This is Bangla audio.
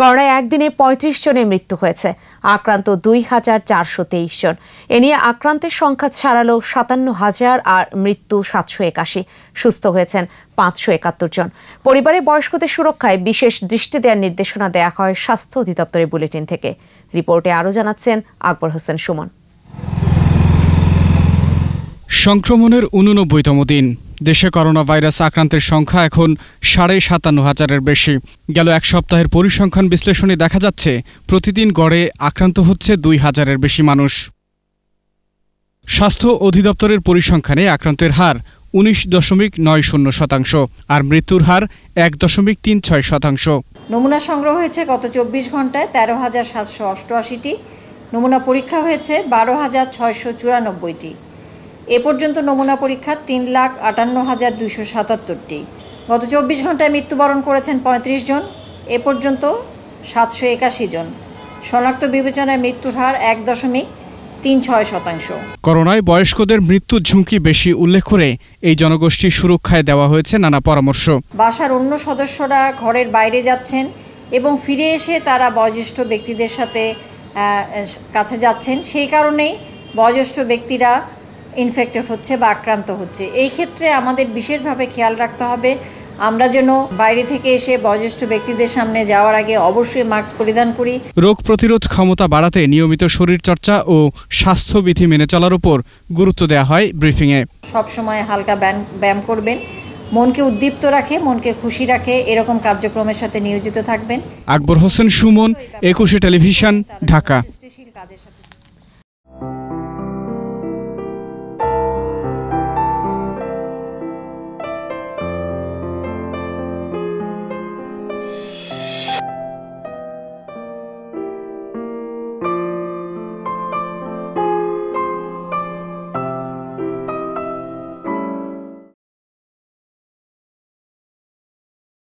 করোনায় একদিনে পঁয়ত্রিশ জনের মৃত্যু হয়েছে আক্রান্ত দুই হাজার চারশো তেইশ জন এ নিয়ে আক্রান্তের সংখ্যা ছাড়ালো সাতান্ন হাজার আর মৃত্যু সাতশো একাশি সুস্থ হয়েছেন পাঁচশো একাত্তর জন পরিবারে বয়স্কদের সুরক্ষায় বিশেষ দৃষ্টি দেওয়ার নির্দেশনা দেয়া হয় স্বাস্থ্য অধিদপ্তরের বুলেটিন থেকে রিপোর্টে আরও জানাচ্ছেন আকবর হোসেন সুমন সংক্রমণের উননব্বইতম দিন দেশে করোনা ভাইরাস আক্রান্তের সংখ্যা এখন সাড়ে সাতান্ন হাজারের বেশি গেল এক সপ্তাহের পরিসংখ্যান বিশ্লেষণে দেখা যাচ্ছে প্রতিদিন গড়ে আক্রান্ত হচ্ছে দুই হাজারের বেশি মানুষ স্বাস্থ্য অধিদপ্তরের পরিসংখ্যানে আক্রান্তের হার উনিশ দশমিক নয় শূন্য শতাংশ আর মৃত্যুর হার এক দশমিক তিন ছয় শতাংশ নমুনা সংগ্রহ হয়েছে গত চব্বিশ ঘন্টায় তেরো হাজার সাতশো অষ্টআশিটি নমুনা পরীক্ষা হয়েছে বারো হাজার ছয়শো চুরানব্বইটি এ পর্যন্ত নমুনা পরীক্ষা তিন লাখ আটান্ন হাজার দুশো সাতাত্তরটি গত চব্বিশ ঘন্টায় মৃত্যুবরণ করেছেন পঁয়ত্রিশ জন এ পর্যন্ত সাতশো একাশি জন শনাক্ত বিবেচনায় মৃত্যুর হার এক দশমিক তিন ছয় শতাংশ করোনায় বয়স্কদের মৃত্যুর ঝুঁকি বেশি উল্লেখ করে এই জনগোষ্ঠীর সুরক্ষায় দেওয়া হয়েছে নানা পরামর্শ বাসার অন্য সদস্যরা ঘরের বাইরে যাচ্ছেন এবং ফিরে এসে তারা বয়োজ্যেষ্ঠ ব্যক্তিদের সাথে কাছে যাচ্ছেন সেই কারণেই বয়োজ্যেষ্ঠ ব্যক্তিরা ইনফেক্টেড হচ্ছে বা আক্রান্ত হচ্ছে এই ক্ষেত্রে আমাদের বিশেষভাবে খেয়াল রাখতে হবে আমরা যেন বাইরে থেকে এসে বয়োজ্যেষ্ঠ ব্যক্তিদের সামনে যাওয়ার আগে অবশ্যই মাস্ক পরিধান করি রোগ প্রতিরোধ ক্ষমতা বাড়াতে নিয়মিত শরীরচর্চা ও স্বাস্থ্যবিধি মেনে চলার উপর গুরুত্ব দেওয়া হয় ব্রিফিংয়ে সবসময় হালকা ব্যায়াম ব্যায়াম করবেন মনকে উদ্দীপ্ত রাখে মনকে খুশি রাখে এরকম কার্যক্রমের সাথে নিয়োজিত থাকবেন আকবর হোসেন সুমন একুশে টেলিভিশন ঢাকা